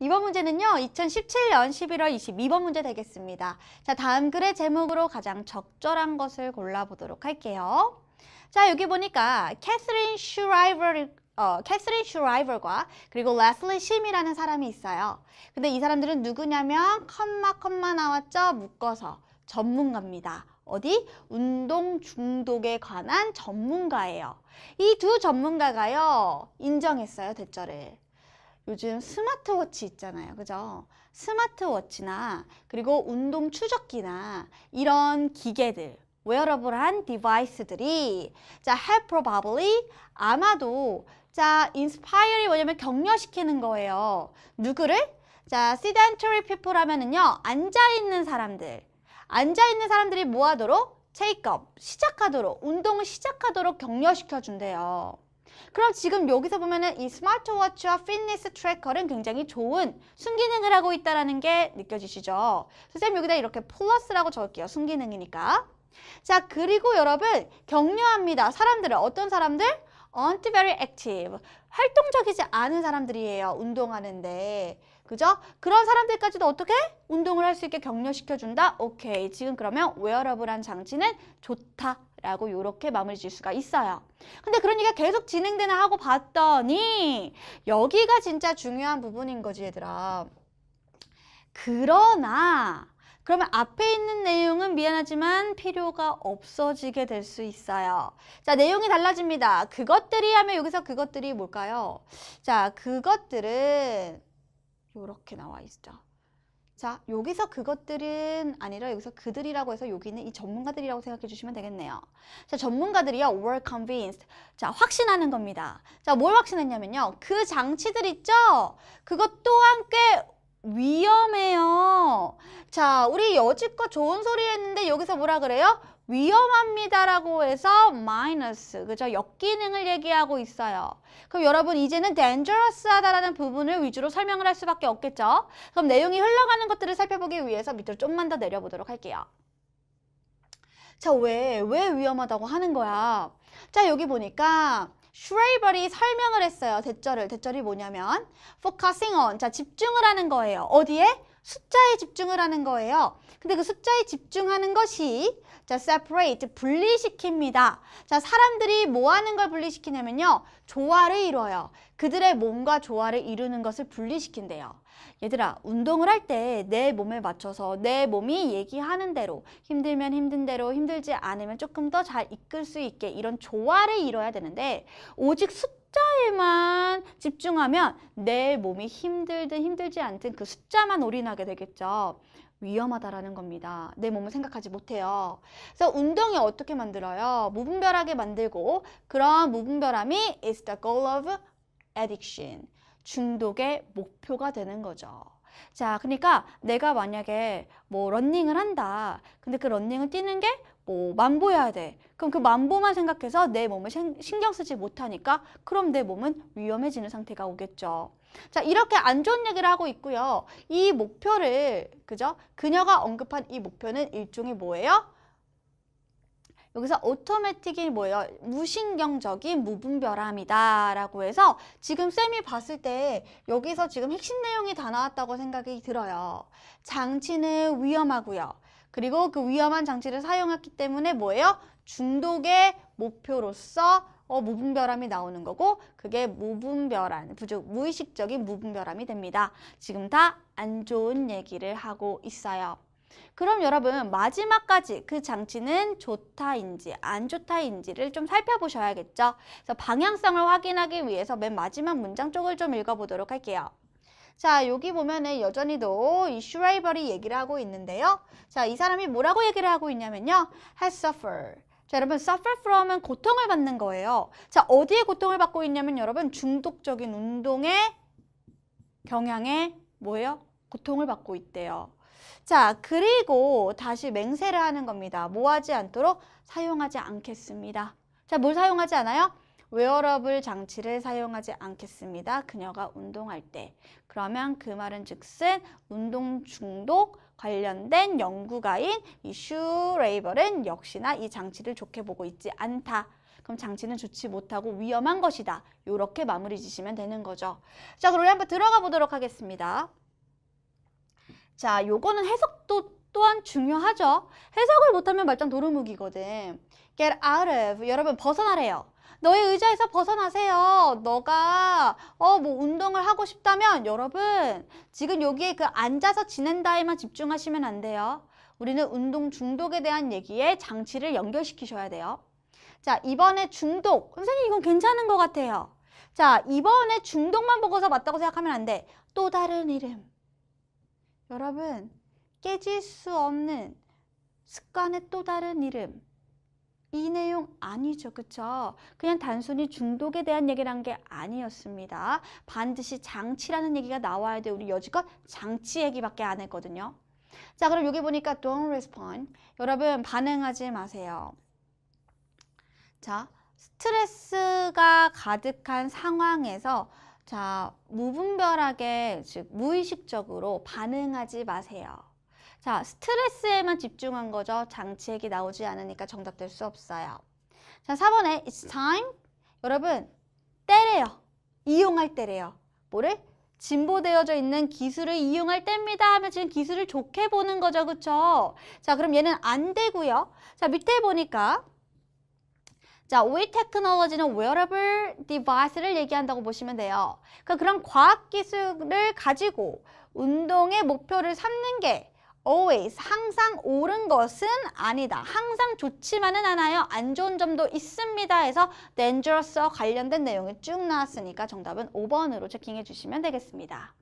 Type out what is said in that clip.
이번 문제는요. 2017년 11월 22번 문제 되겠습니다. 자, 다음 글의 제목으로 가장 적절한 것을 골라보도록 할게요. 자, 여기 보니까 캐서린 슈라이벌 어, 캐서린 슈라이벌과 그리고 레슬리 심이라는 사람이 있어요. 근데 이 사람들은 누구냐면 컴마 컴마 나왔죠? 묶어서 전문가입니다. 어디? 운동 중독에 관한 전문가예요. 이 두 전문가가요. 인정했어요, 대처를. 요즘 스마트워치 있잖아요. 그죠? 스마트워치나 그리고 운동 추적기나 이런 기계들 웨어러블한 디바이스들이 자, have probably 아마도 자, inspire이 뭐냐면 격려시키는 거예요. 누구를? 자, sedentary people 하면은요. 앉아 있는 사람들. 앉아 있는 사람들이 뭐 하도록? 체 a k e 시작하도록, 운동을 시작하도록 격려시켜 준대요. 그럼 지금 여기서 보면은 이 스마트워치와 피트니스 트래커는 굉장히 좋은 순기능을 하고 있다는 게 느껴지시죠? 선생님 여기다 이렇게 플러스라고 적을게요. 순기능이니까. 자 그리고 여러분 격려합니다. 사람들을 어떤 사람들? aren't very active. 활동적이지 않은 사람들이에요. 운동하는데. 그죠? 그런 사람들까지도 어떻게 운동을 할 수 있게 격려시켜준다? 오케이. 지금 그러면 웨어러블한 장치는 좋다. 라고 이렇게 마무리 지을 수가 있어요. 근데 그런 얘기가 계속 진행되나 하고 봤더니 여기가 진짜 중요한 부분인 거지 얘들아. 그러나 그러면 앞에 있는 내용은 미안하지만 필요가 없어지게 될 수 있어요. 자, 내용이 달라집니다. 그것들이 하면 여기서 그것들이 뭘까요? 자, 그것들은 이렇게 나와 있죠. 자, 여기서 그것들은 아니라 여기서 그들이라고 해서 여기는 이 전문가들이라고 생각해 주시면 되겠네요. 자, 전문가들이요. were convinced. 자, 확신하는 겁니다. 자, 뭘 확신했냐면요. 그 장치들 있죠? 그것 또한 꽤 위험해요. 자, 우리 여지껏 좋은 소리 했는데 여기서 뭐라 그래요? 위험합니다라고 해서 마이너스, 그죠? 역기능을 얘기하고 있어요. 그럼 여러분 이제는 dangerous하다라는 부분을 위주로 설명을 할 수밖에 없겠죠? 그럼 내용이 흘러가는 것들을 살펴보기 위해서 밑으로 좀만 더 내려보도록 할게요. 자, 왜, 왜 위험하다고 하는 거야? 자, 여기 보니까 슈레이버리 설명을 했어요. 대절을. 대절이 뭐냐면 focusing on. 자, 집중을 하는 거예요. 어디에? 숫자에 집중을 하는 거예요. 근데 그 숫자에 집중하는 것이 자, separate, 분리시킵니다. 자, 사람들이 뭐 하는 걸 분리시키냐면요. 조화를 이뤄요. 그들의 몸과 조화를 이루는 것을 분리시킨대요. 얘들아, 운동을 할 때 내 몸에 맞춰서 내 몸이 얘기하는 대로 힘들면 힘든 대로 힘들지 않으면 조금 더 잘 이끌 수 있게 이런 조화를 이뤄야 되는데 오직 숫 숫자에만 집중하면 내 몸이 힘들든 힘들지 않든 그 숫자만 올인하게 되겠죠. 위험하다라는 겁니다. 내 몸을 생각하지 못해요. 그래서 운동이 어떻게 만들어요? 무분별하게 만들고 그런 무분별함이 is the goal of addiction. 중독의 목표가 되는 거죠. 자, 그러니까 내가 만약에 뭐 런닝을 한다. 근데 그 런닝을 뛰는 게뭐 만보여야 돼. 그럼 그 만보만 생각해서 내 몸을 신경 쓰지 못하니까 그럼 내 몸은 위험해지는 상태가 오겠죠. 자 이렇게 안 좋은 얘기를 하고 있고요. 이 목표를 그죠? 그녀가 언급한 이 목표는 일종의 뭐예요? 여기서 오토매틱이 뭐예요? 무신경적인 무분별함이다 라고 해서 지금 쌤이 봤을 때 여기서 지금 핵심 내용이 다 나왔다고 생각이 들어요. 장치는 위험하고요. 그리고 그 위험한 장치를 사용했기 때문에 뭐예요? 중독의 목표로서 어, 무분별함이 나오는 거고 그게 무분별한, 부족, 무의식적인 무분별함이 됩니다. 지금 다 안 좋은 얘기를 하고 있어요. 그럼 여러분 마지막까지 그 장치는 좋다인지 안 좋다인지를 좀 살펴보셔야겠죠. 그래서 방향성을 확인하기 위해서 맨 마지막 문장 쪽을 좀 읽어보도록 할게요. 자, 여기 보면은 여전히도 이 슈라이버리 얘기를 하고 있는데요. 자, 이 사람이 뭐라고 얘기를 하고 있냐면요. has suffered. 자, 여러분 suffer from은 고통을 받는 거예요. 자, 어디에 고통을 받고 있냐면 여러분 중독적인 운동에 경향에 뭐예요? 고통을 받고 있대요. 자, 그리고 다시 맹세를 하는 겁니다. 뭐하지 않도록 사용하지 않겠습니다. 자, 뭘 사용하지 않아요? 웨어러블 장치를 사용하지 않겠습니다. 그녀가 운동할 때. 그러면 그 말은 즉슨 운동 중독 관련된 연구가인 이 슈레이벌은 역시나 이 장치를 좋게 보고 있지 않다. 그럼 장치는 좋지 못하고 위험한 것이다. 이렇게 마무리 지시면 되는 거죠. 자, 그럼 우리 한번 들어가 보도록 하겠습니다. 자, 요거는 해석도 또한 중요하죠. 해석을 못하면 말짱 도루묵이거든. Get out of. 여러분 벗어나래요. 너의 의자에서 벗어나세요. 너가 어 뭐 운동을 하고 싶다면 여러분 지금 여기에 그 앉아서 지낸다에만 집중하시면 안 돼요. 우리는 운동 중독에 대한 얘기에 장치를 연결시키셔야 돼요. 자, 이번에 중독. 선생님 이건 괜찮은 것 같아요. 자, 이번에 중독만 보고서 맞다고 생각하면 안 돼. 또 다른 이름. 여러분, 깨질 수 없는 습관의 또 다른 이름. 이 내용 아니죠. 그쵸? 그냥 단순히 중독에 대한 얘기를 한 게 아니었습니다. 반드시 장치라는 얘기가 나와야 돼. 우리 여지껏 장치 얘기밖에 안 했거든요. 자, 그럼 여기 보니까 don't respond. 여러분, 반응하지 마세요. 자, 스트레스가 가득한 상황에서 자, 무분별하게, 즉, 무의식적으로 반응하지 마세요. 자, 스트레스에만 집중한 거죠. 장치 얘기 나오지 않으니까 정답 될 수 없어요. 자, 4번에 it's time. 여러분, 때래요. 이용할 때래요. 뭐를? 진보되어져 있는 기술을 이용할 때입니다 하면 지금 기술을 좋게 보는 거죠. 그렇죠? 자, 그럼 얘는 안 되고요. 자, 밑에 보니까 자, we technology는 wearable device를 얘기한다고 보시면 돼요. 그러니까 그런 과학 기술을 가지고 운동의 목표를 삼는 게 always 항상 옳은 것은 아니다. 항상 좋지만은 않아요. 안 좋은 점도 있습니다. 해서 dangerous와 관련된 내용이 쭉 나왔으니까 정답은 5번으로 체킹해 주시면 되겠습니다.